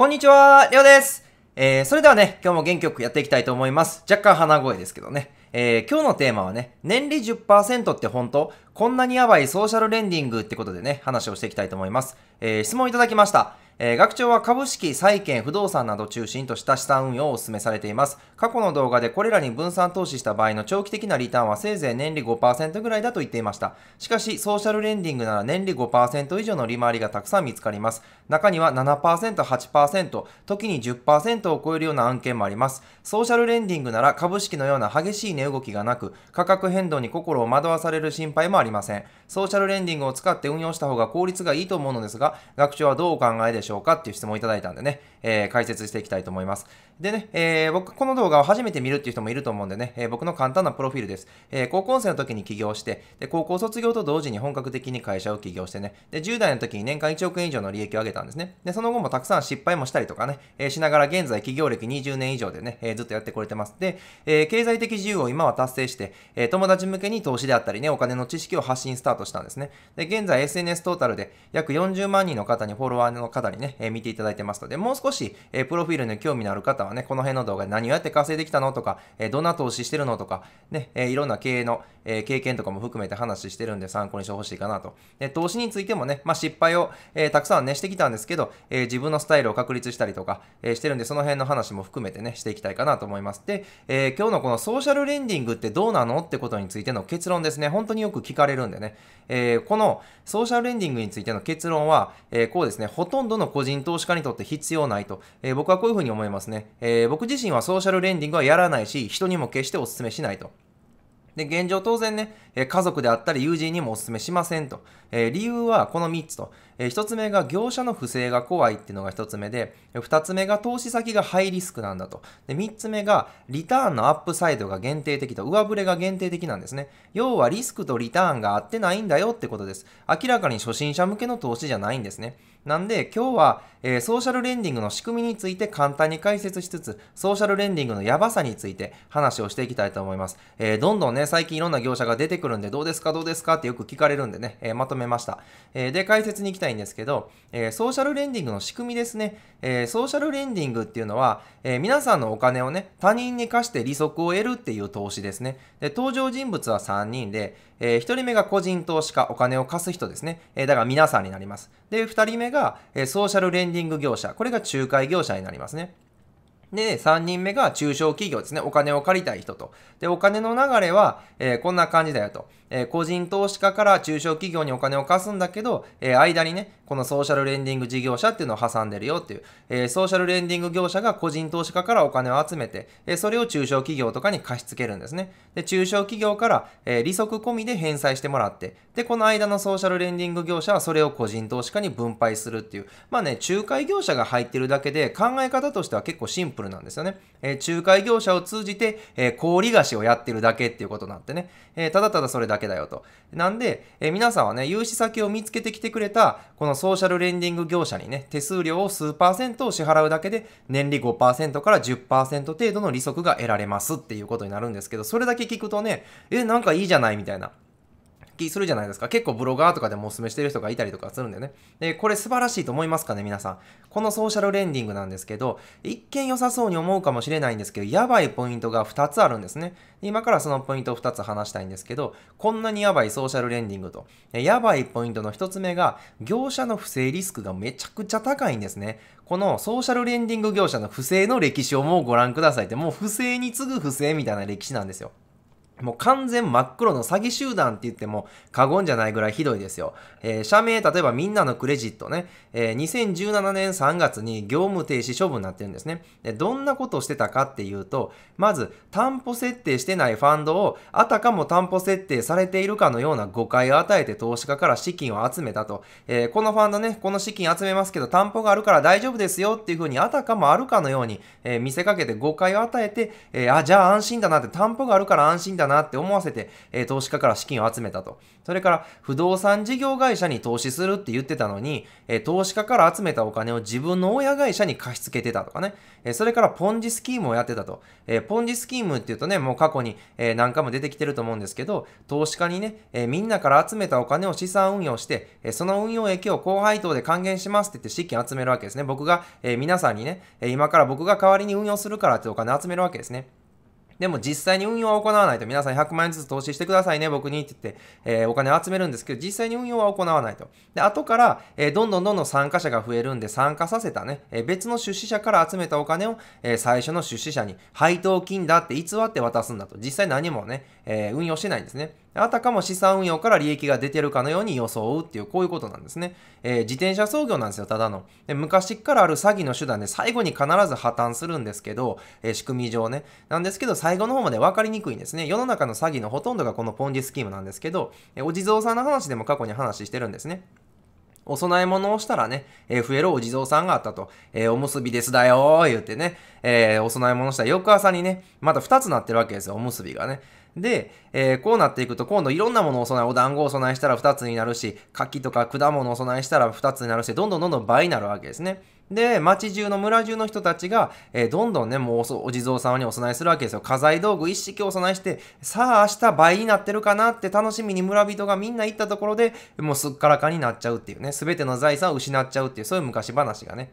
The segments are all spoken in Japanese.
こんにちは、りょうです。えー、それではね、今日も元気よくやっていきたいと思います。若干鼻声ですけどね。えー、今日のテーマはね、年利10%って本当こんなにやばいソーシャルレンディングってことでね、話をしていきたいと思います。えー、質問いただきました。えー、学長は株式、債券、不動産など中心とした資産運用をお勧めされています。過去の動画でこれらに分散投資した場合の長期的なリターンはせいぜい年利5%ぐらいだと言っていました。しかし、ソーシャルレンディングなら年利5%以上の利回りがたくさん見つかります。中には7%、8%、時に10%を超えるような案件もあります。ソーシャルレンディングなら株式のような激しい値動きがなく、価格変動に心を惑わされる心配もありません。ソーシャルレンディングを使って運用した方が効率がいいと思うのですが、学長はどうお考えでしょうかっていう質問をいただいたんでね、えー、解説していきたいと思います。でね、えー、僕、この動画を初めて見るっていう人もいると思うんでね、えー、僕の簡単なプロフィールです。えー、高校生の時に起業して、で、高校卒業と同時に本格的に会社を起業してね、で、10代の時に年間1億円以上の利益を上げたたんですね。で、その後もたくさん失敗もしたりとかね、えー、しながら現在企業歴20年以上でね、えー、ずっとやってこれてます。で、えー、経済的自由を今は達成して、え友達向けに投資であったりね、お金の知識を発信スタートしたんですね。で、現在 SNS トータルで約40万人の方に、フォロワーの方にね、え見ていただいてますので、もう少し、えプロフィールに興味のある方はね、この辺の動画で何をやって稼いできたのとか、えどんな投資してるのとか、ね、えいろんな経営の、え経験とかも含めて話してるんで参考にしてほしいかなと。で、投資についてもね、まあ、失敗を、えたくさんね、してきたんですけど、えー、自分のスタイルを確立したりとか、えー、してるんで、その辺の話も含めてね、していきたいかなと思います。で、えー、今日のこのソーシャルレンディングってどうなのってことについての結論ですね。本当によく聞かれるんでね。えー、このソーシャルレンディングについての結論は、えこうですね、ほとんどの個人投資家にとって必要ないと、え僕はこういうふうに思いますね。え僕自身はソーシャルレンディングはやらないし、人にも決してお勧めしないと。で、現状当然ね、家族であったり友人にもお勧めしませんと。えー、理由はこの3つと。えー、1つ目が業者の不正が怖いっていうのが1つ目で、2つ目が投資先がハイリスクなんだと。で、3つ目がリターンのアップサイドが限定的と、上振れが限定的なんですね。要はリスクとリターンが合ってないんだよってことです。明らかに初心者向けの投資じゃないんですね。なんで今日は、えー、ソーシャルレンディングの仕組みについて簡単に解説しつつ、ソーシャルレンディングのやばさについて話をしていきたいと思います。えー、どんどんね、最近いろんな業者が出てくるんで、どうですかどうですかってよく聞かれるんでね、えー、まとめました。えで、解説に行きたいんですけど、えソーシャルレンディングの仕組みですね。えソーシャルレンディングっていうのは、え皆さんのお金をね、他人に貸して利息を得るっていう投資ですね。で、登場人物は3人で、えー、1人目が個人投資家、お金を貸す人ですね。えー、だから皆さんになります。で、2人目が、えー、ソーシャルレンディング業者。これが仲介業者になりますね。で、3人目が中小企業ですね。お金を借りたい人と。で、お金の流れは、えー、こんな感じだよと。えー、個人投資家から中小企業にお金を貸すんだけど、えー、間にね、このソーシャルレンディング事業者っていうのを挟んでるよっていう、えソーシャルレンディング業者が個人投資家からお金を集めて、えそれを中小企業とかに貸し付けるんですね。で、中小企業から、え利息込みで返済してもらって、で、この間のソーシャルレンディング業者はそれを個人投資家に分配するっていう、まあね、仲介業者が入ってるだけで考え方としては結構シンプルプルなんですよね。えー、仲介業者を通じて、えー、菓子をやってるだけっていうことになってね、えー、ただただそれだけだよと。なんで、え皆さんはね、融資先を見つけてきてくれた、このソーシャルレンディング業者にね、手数料を数パーセントを支払うだけで、年利5%から10%程度の利息が得られますっていうことになるんですけど、それだけ聞くとね、え、なんかいいじゃないみたいな。揮するじゃないですか。結構ブロガーとかでもお勧めしてる人がいたりとかするんだよね。で、これ素晴らしいと思いますかね、皆さん。このソーシャルレンディングなんですけど、一見良さそうに思うかもしれないんですけど、やばいポイントが2つあるんですね。今からそのポイントを2つ話したいんですけど、こんなにやばいソーシャルレンディングと。やばいポイントの1つ目が、業者の不正リスクがめちゃくちゃ高いんですね。このソーシャルレンディング業者の不正の歴史をもうご覧くださいって、もう不正に次ぐ不正みたいな歴史なんですよ。もう完全真っ黒の詐欺集団って言っても過言じゃないぐらいひどいですよ。えー、社名、例えばみんなのクレジットね、えー、2017年3月に業務停止処分になってるんですね。で、どんなことをしてたかっていうと、まず担保設定してないファンドをあたかも担保設定されているかのような誤解を与えて投資家から資金を集めたと。えー、このファンドね、この資金集めますけど担保があるから大丈夫ですよっていうふうにあたかもあるかのように、え見せかけて誤解を与えて、えあ、じゃあ安心だなって担保があるから安心だななって思わせて、えー、投資家から資金を集めたと。それから、不動産事業会社に投資するって言ってたのに、えー、投資家から集めたお金を自分の親会社に貸し付けてたとかね。えー、それから、ポンジスキームをやってたと。えポンジスキームっていうとね、もう過去に、え何回も出てきてると思うんですけど、投資家にね、えみんなから集めたお金を資産運用して、えその運用益を高配当で還元しますって言って資金集めるわけですね。僕が、え皆さんにね、今から僕が代わりに運用するからってお金集めるわけですね。でも実際に運用は行わないと、皆さん100万円ずつ投資してくださいね、僕にって言って、えー、お金を集めるんですけど、実際に運用は行わないと。で、後から、えー、どんどんどんどん参加者が増えるんで、参加させたね、えー、別の出資者から集めたお金を、え最初の出資者に配当金だって偽って渡すんだと。実際何もね、え運用してないんですね。あたかも資産運用から利益が出てるかのように装うっていう、こういうことなんですね。えー、自転車操業なんですよ、ただの。で昔からある詐欺の手段で最後に必ず破綻するんですけど、えー、仕組み上ね。なんですけど、最後の方まで分かりにくいんですね。世の中の詐欺のほとんどがこのポンジスキームなんですけど、えー、お地蔵さんの話でも過去に話してるんですね。お供え物をしたらね、えー、増えるお地蔵さんがあったと、えー、おむすびですだよー、言ってね、えー、お供え物した翌朝にね、また2つなってるわけですよ、おむすびがね。で、えー、こうなっていくと今度いろんなものを備え、お団子を備えしたら2つになるし、柿とか果物を備えしたら2つになるし、どんどんどんどん倍になるわけですね。で、町中の村中の人たちが、えー、どんどんね、もうお地蔵様にお供えするわけですよ。家財道具一式お供えして、さあ明日倍になってるかなって楽しみに村人がみんな行ったところで、もうすっからかになっちゃうっていうね、すべての財産を失っちゃうっていう、そういう昔話がね、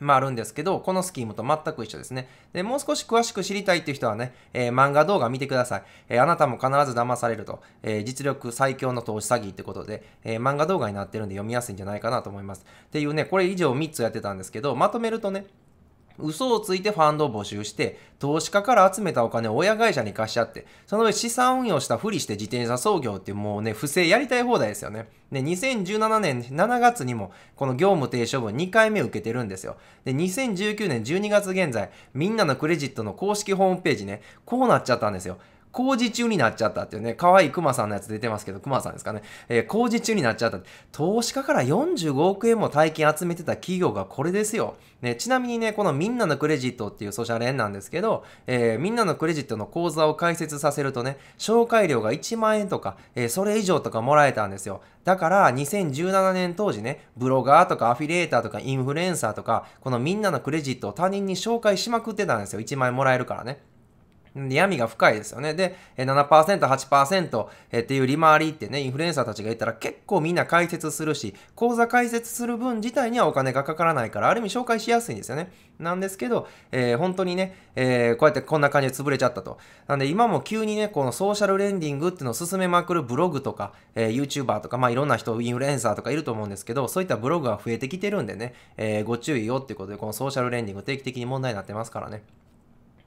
まああるんですけど、このスキームと全く一緒ですね。で、もう少し詳しく知りたいっていう人はね、えー、漫画動画見てください。えー、あなたも必ず騙されると、えー、実力最強の投資詐欺ってことで、え漫画動画になってるんで読みやすいんじゃないかなと思います。っていうね、これ以上3つやってたんですけど、まとめるとね、嘘をついてファンドを募集して、投資家から集めたお金を親会社に貸しちゃって、その上資産運用したふりして自転車操業ってもうね、不正やりたい放題ですよね。で、2017年7月にも、この業務停止処分2回目受けてるんですよ。で、2019年12月現在、みんなのクレジットの公式ホームページね、こうなっちゃったんですよ。工事中になっちゃったっていうね、可愛い熊さんのやつ出てますけど、熊さんですかね。えー、工事中になっちゃった。投資家から45億円も大金集めてた企業がこれですよ。ね、ちなみにね、このみんなのクレジットっていうソシャレンなんですけど、えー、みんなのクレジットの口座を開設させるとね、紹介料が1万円とか、えー、それ以上とかもらえたんですよ。だから、2017年当時ね、ブロガーとかアフィリエーターとかインフルエンサーとか、このみんなのクレジットを他人に紹介しまくってたんですよ。1万円もらえるからね。闇が深いですよね。で、7%、8%、えっていう利回りってね、インフルエンサーたちがいたら結構みんな解説するし、講座解説する分自体にはお金がかからないから、ある意味紹介しやすいんですよね。なんですけど、えー、本当にね、えー、こうやってこんな感じで潰れちゃったと。なんで今も急にね、このソーシャルレンディングっていうのを進めまくるブログとか、えー、YouTuber とか、まあいろんな人、インフルエンサーとかいると思うんですけど、そういったブログが増えてきてるんでね、えご注意よっていうことで、このソーシャルレンディング定期的に問題になってますからね。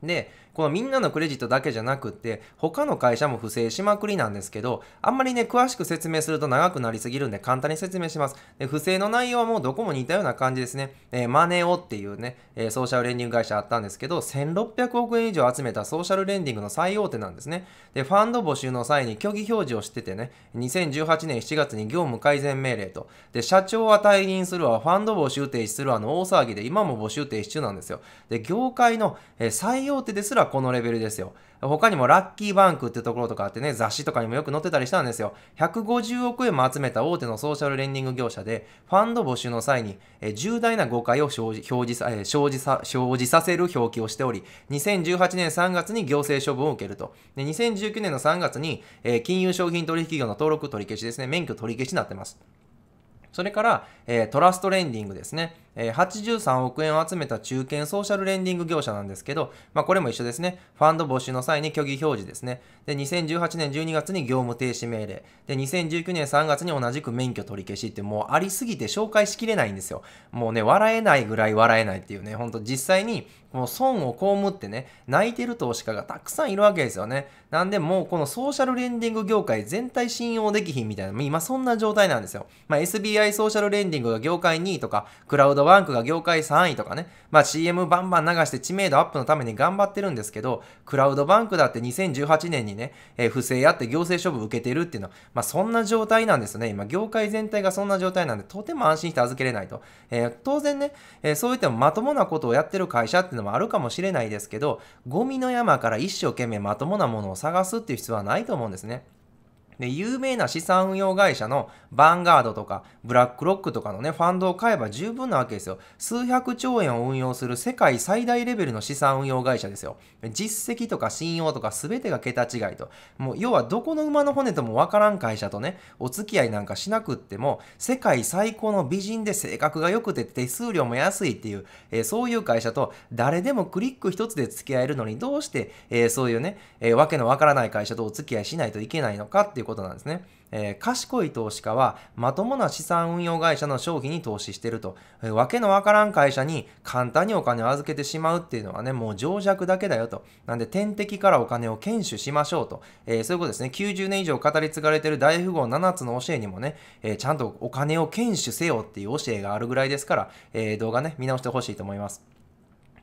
で、このみんなのクレジットだけじゃなくって、他の会社も不正しまくりなんですけど、あんまりね、詳しく説明すると長くなりすぎるんで簡単に説明します。で、不正の内容はもうどこも似たような感じですね。えー、マネオっていうね、えー、ソーシャルレンディング会社あったんですけど、1600億円以上集めたソーシャルレンディングの最大手なんですね。で、ファンド募集の際に虚偽表示をしててね、2018年7月に業務改善命令と、で、社長は退任するわ、ファンド募集停止するわの大騒ぎで今も募集停止中なんですよ。で、業界の、えー、採用大手ですらこのレベルですよ。他にもラッキーバンクってところとかあってね、雑誌とかにもよく載ってたりしたんですよ。150億円も集めた大手のソーシャルレンディング業者で、ファンド募集の際に、え重大な誤解を生じ表示さ、え生じさ、生じさせる表記をしており、2018年3月に行政処分を受けると。で、2019年の3月に、え金融商品取引業の登録取り消しですね、免許取り消しになってます。それから、えトラストレンディングですね。え83億円を集めた中堅ソーシャルレンディング業者なんですけど、まあ、これも一緒ですね。ファンド募集の際に虚偽表示ですね。で、2018年12月に業務停止命令。で、2019年3月に同じく免許取り消しって、もうありすぎて紹介しきれないんですよ。もうね、笑えないぐらい笑えないっていうね、ほんと実際にもう損を被ってね、泣いてる投資家がたくさんいるわけですよね。なんでもうこのソーシャルレンディング業界全体信用できひんみたいな、今そんな状態なんですよ。まあ、SBI ソーシャルレンディングが業界2位とか、クラウドバンクが業界3位とかね、まあ CM バンバン流して知名度アップのために頑張ってるんですけど、クラウドバンクだって2018年にね、えー、不正やって行政処分受けてるっていうのは、まあそんな状態なんですね。今、業界全体がそんな状態なんで、とても安心して預けれないと。えー、当然ね、えー、そういってもまともなことをやってる会社っていうのもあるかもしれないですけど、ゴミの山から一生懸命まともなものを探すっていう必要はないと思うんですね。ね、有名な資産運用会社のバンガードとかブラックロックとかのね、ファンドを買えば十分なわけですよ。数百兆円を運用する世界最大レベルの資産運用会社ですよ。実績とか信用とか全てが桁違いと。もう要はどこの馬の骨ともわからん会社とね、お付き合いなんかしなくっても、世界最高の美人で性格が良くて手数料も安いっていう、えー、そういう会社と誰でもクリック一つで付き合えるのにどうして、えー、そういうね、えー、わけのわからない会社とお付き合いしないといけないのかっていうことなんですね。えー、賢い投資家は、まともな資産運用会社の商品に投資してると。えー、わけのわからん会社に簡単にお金を預けてしまうっていうのはね、もう情弱だけだよと。なんで、天敵からお金を検守しましょうと。えー、そういうことですね。90年以上語り継がれてる大富豪7つの教えにもね、えー、ちゃんとお金を検守せよっていう教えがあるぐらいですから、え動画ね、見直してほしいと思います。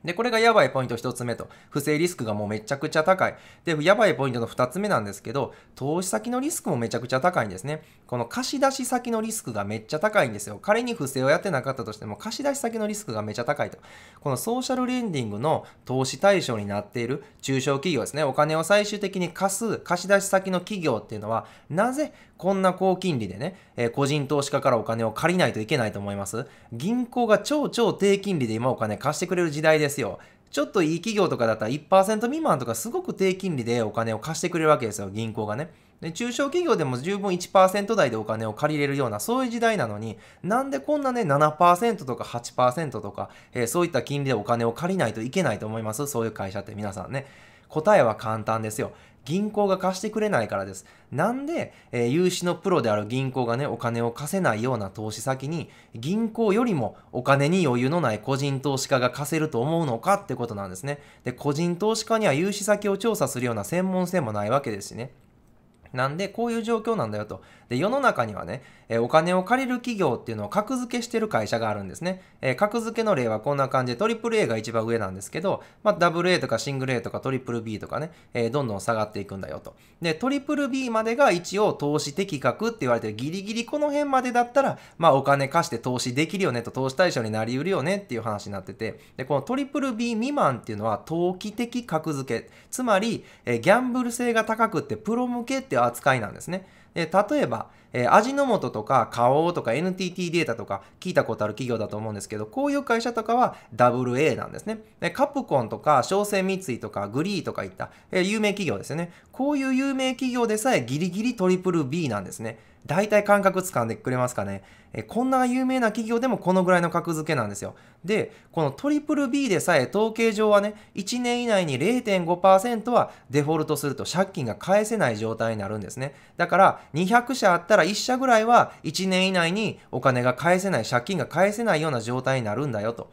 で、これがやばいポイント一つ目と、不正リスクがもうめちゃくちゃ高い。で、やばいポイントの二つ目なんですけど、投資先のリスクもめちゃくちゃ高いんですね。この貸し出し先のリスクがめっちゃ高いんですよ。仮に不正をやってなかったとしても、貸し出し先のリスクがめちゃ高いと。このソーシャルレンディングの投資対象になっている中小企業ですね。お金を最終的に貸す、貸し出し先の企業っていうのは、なぜこんな高金利でね、えー、個人投資家からお金を借りないといけないと思います銀行が超超低金利で今お金貸してくれる時代です。ですよ。ちょっといい企業とかだったら1%未満とかすごく低金利でお金を貸してくれるわけですよ、銀行がね。で中小企業でも十分1%台でお金を借りれるようなそういう時代なのになんでこんなね7%とか8%とか、えー、そういった金利でお金を借りないといけないと思いますそういう会社って皆さんね答えは簡単ですよ銀行が貸してくれないからです。なんで、えー、融資のプロである銀行がね、お金を貸せないような投資先に、銀行よりもお金に余裕のない個人投資家が貸せると思うのかってことなんですね。で、個人投資家には融資先を調査するような専門性もないわけですしね。なんでこういう状況なんだよと。で、世の中にはね、えお金を借りる企業っていうのを格付けしてる会社があるんですね。え格付けの例はこんな感じで AAA が一番上なんですけど、まあ、AA とかシングル A とか BBB とかね、えどんどん下がっていくんだよと。で、BBB までが一応投資的確って言われてるギリギリこの辺までだったら、まあお金貸して投資できるよねと投資対象になりうるよねっていう話になってて、で、この BBB 未満っていうのは投機的格付け。つまり、えギャンブル性が高くってプロ向けって扱いなんですね。で例えば、えー、味の素とか、花王とか NTT データとか聞いたことある企業だと思うんですけど、こういう会社とかは a a なんですね。でカプコンとか、商船三井とか、グリーとかいった、えー、有名企業ですよね。こういう有名企業でさえギリギリトリプル B なんですね。大体感覚つかんでくれますかね。えこんな有名な企業でもこのぐらいの格付けなんですよ。で、このトリプル B でさえ統計上はね、1年以内に0.5%はデフォルトすると借金が返せない状態になるんですね。だから200社あったら1社ぐらいは1年以内にお金が返せない、借金が返せないような状態になるんだよと。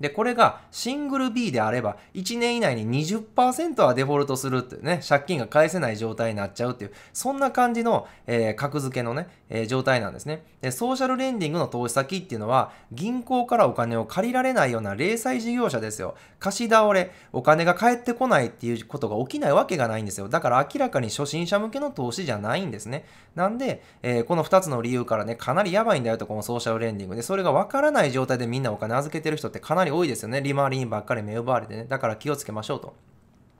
で、これがシングル B であれば、1年以内に20%はデフォルトするっていうね、借金が返せない状態になっちゃうっていう、そんな感じの、えー、格付けのね、えー、状態なんですねで。ソーシャルレンディングの投資先っていうのは、銀行からお金を借りられないような零細事業者ですよ。貸し倒れ、お金が返ってこないっていうことが起きないわけがないんですよ。だから明らかに初心者向けの投資じゃないんですね。なんで、えー、この2つの理由からね、かなりやばいんだよと、このソーシャルレンディングで、それがわからない状態でみんなお金預けてる人ってかなりり多いですよね。利回りにばっかり目奪われてね。だから気をつけましょうと。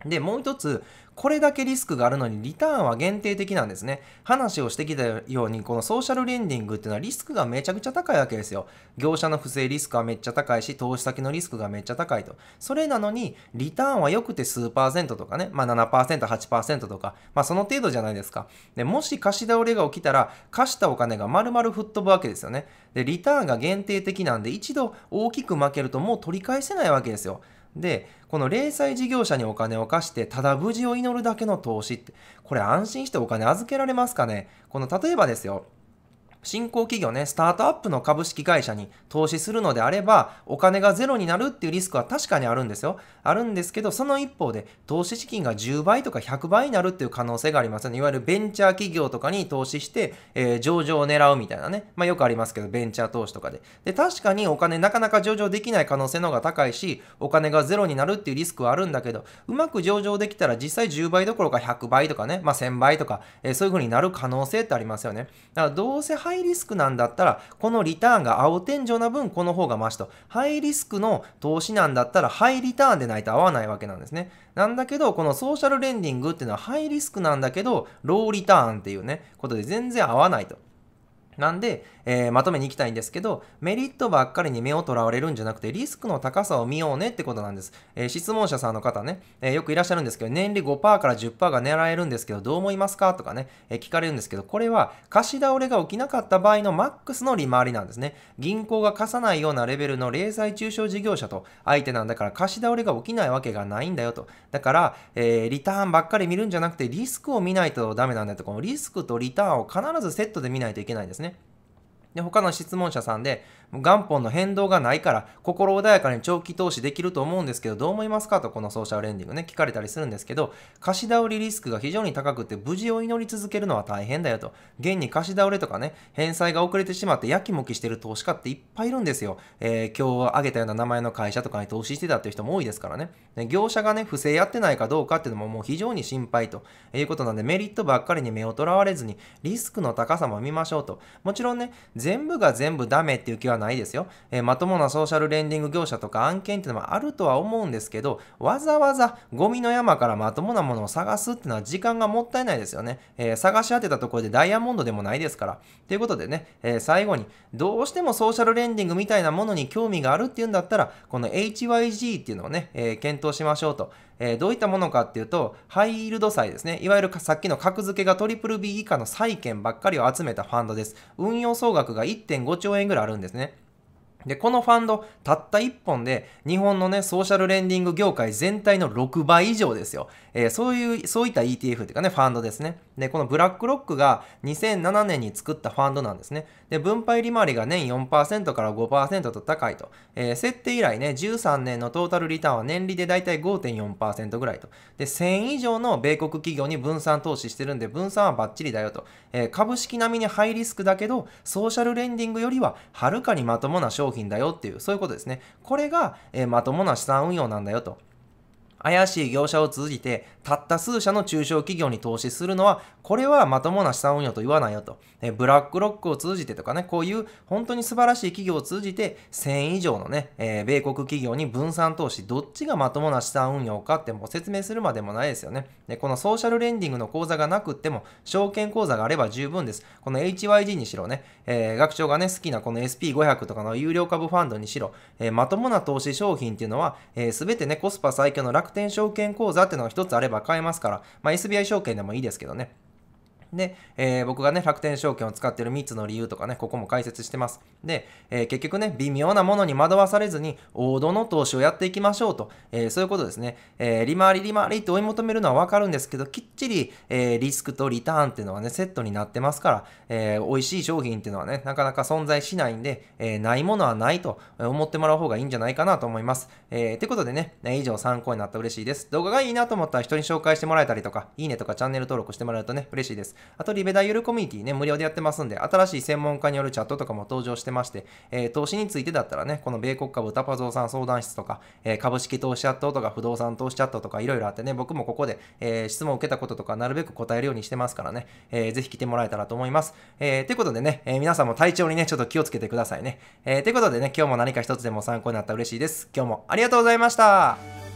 で、もう一つ、これだけリスクがあるのにリターンは限定的なんですね。話をしてきたように、このソーシャルレンディングっていうのはリスクがめちゃくちゃ高いわけですよ。業者の不正リスクはめっちゃ高いし、投資先のリスクがめっちゃ高いと。それなのに、リターンは良くて数パーセントとかね、まあ7%、8%とか、まあその程度じゃないですか。で、もし貸し倒れが起きたら、貸したお金が丸々吹っ飛ぶわけですよね。で、リターンが限定的なんで、一度大きく負けるともう取り返せないわけですよ。でこの零細事業者にお金を貸してただ無事を祈るだけの投資ってこれ安心してお金預けられますかねこの例えばですよ新興企業ね、スタートアップの株式会社に投資するのであれば、お金がゼロになるっていうリスクは確かにあるんですよ。あるんですけど、その一方で、投資資金が10倍とか100倍になるっていう可能性がありますよね。いわゆるベンチャー企業とかに投資して、えー、上場を狙うみたいなね。まあよくありますけど、ベンチャー投資とかで。で、確かにお金なかなか上場できない可能性の方が高いし、お金がゼロになるっていうリスクはあるんだけど、うまく上場できたら実際10倍どころか100倍とかね、まあ1000倍とか、えー、そういう風になる可能性ってありますよね。だからどうせイリスクなんだったら、このリターンが青天井な分、この方がマシと。ハイリスクの投資なんだったら、ハイリターンでないと合わないわけなんですね。なんだけど、このソーシャルレンディングっていうのはハイリスクなんだけど、ローリターンっていうね、ことで全然合わないと。なんで、えー、まとめに行きたいんですけど、メリットばっかりに目をとらわれるんじゃなくて、リスクの高さを見ようねってことなんです。えー、質問者さんの方ね、えー、よくいらっしゃるんですけど、年利5%から10%が狙えるんですけど、どう思いますかとかね、え聞かれるんですけど、これは貸し倒れが起きなかった場合のマックスの利回りなんですね。銀行が貸さないようなレベルの零細中小事業者と相手なんだから、貸し倒れが起きないわけがないんだよと。だから、えリターンばっかり見るんじゃなくて、リスクを見ないとダメなんだよと、このリスクとリターンを必ずセットで見ないといけないんですね。で、他の質問者さんで、元本の変動がないから、心穏やかに長期投資できると思うんですけど、どう思いますかと、このソーシャルレンディングね、聞かれたりするんですけど、貸し倒れリスクが非常に高くて、無事を祈り続けるのは大変だよと、現に貸し倒れとかね、返済が遅れてしまって、やきもきしてる投資家っていっぱいいるんですよ。えー、今日挙げたような名前の会社とかに投資してたっていう人も多いですからね。で業者がね、不正やってないかどうかっていうのももう非常に心配ということなんで、メリットばっかりに目をとらわれずに、リスクの高さも見ましょうと。もちろんね、全部が全部ダメっていう気はないですよ。えー、まともなソーシャルレンディング業者とか案件っていうのもあるとは思うんですけど、わざわざゴミの山からまともなものを探すっていうのは時間がもったいないですよね。えー、探し当てたところでダイヤモンドでもないですから。ということでね、えー、最後に、どうしてもソーシャルレンディングみたいなものに興味があるっていうんだったら、この HYG っていうのをね、え検討しましょうと。えー、どういったものかっていうと、ハイイールド債ですね。いわゆるさっきの格付けが BBB 以下の債券ばっかりを集めたファンドです。運用総額が1.5兆円ぐらいあるんですね。で、このファンド、たった1本で、日本のね、ソーシャルレンディング業界全体の6倍以上ですよ。えー、そういう、そういった ETF っていうかね、ファンドですね。で、このブラックロックが2007年に作ったファンドなんですね。で、分配利回りが年4%から5%と高いと。えー、設定以来ね、13年のトータルリターンは年利でだいたい5.4%ぐらいと。で、1000以上の米国企業に分散投資してるんで、分散はバッチリだよと。えー、株式並みにハイリスクだけど、ソーシャルレンディングよりは、はるかにまともな商商品だよっていう、そういうことですね。これが、えまともな資産運用なんだよと。怪しい業者を通じて、たった数社の中小企業に投資するのは、これはまともな資産運用と言わないよと。ブラックロックを通じてとかね、こういう本当に素晴らしい企業を通じて、1000以上のね、えー、米国企業に分散投資、どっちがまともな資産運用かってもう説明するまでもないですよね。で、このソーシャルレンディングの口座がなくっても、証券口座があれば十分です。この HYG にしろね、えー、学長がね、好きなこの SP500 とかの有料株ファンドにしろ、えー、まともな投資商品っていうのは、す、えー、べ、てね、コスパ最強の楽楽天証券口座っていうのが一つあれば買えますから、まあ、SBI 証券でもいいですけどね。で、えー、僕がね、楽天証券を使っている3つの理由とかね、ここも解説してます。で、えー、結局ね、微妙なものに惑わされずに、王道の投資をやっていきましょうと、えー、そういうことですね。え利回り利回りって追い求めるのはわかるんですけど、きっちり、えリスクとリターンっていうのはね、セットになってますから、え美味しい商品っていうのはね、なかなか存在しないんで、えないものはないと思ってもらう方がいいんじゃないかなと思います。えー、ということでね、以上参考になったら嬉しいです。動画がいいなと思ったら人に紹介してもらえたりとか、いいねとかチャンネル登録してもらうとね、嬉しいです。あと、リベダイユルコミュニティね、無料でやってますんで、新しい専門家によるチャットとかも登場してまして、えー、投資についてだったらね、この米国株、タパゾーさん相談室とか、えー、株式投資チャットとか、不動産投資チャットとか、いろいろあってね、僕もここで、えー、質問を受けたこととか、なるべく答えるようにしてますからね、えー、ぜひ来てもらえたらと思います。えー、ということでね、えー、皆さんも体調にね、ちょっと気をつけてくださいね。えー、ということでね、今日も何か一つでも参考になったら嬉しいです。今日もありがとうございました。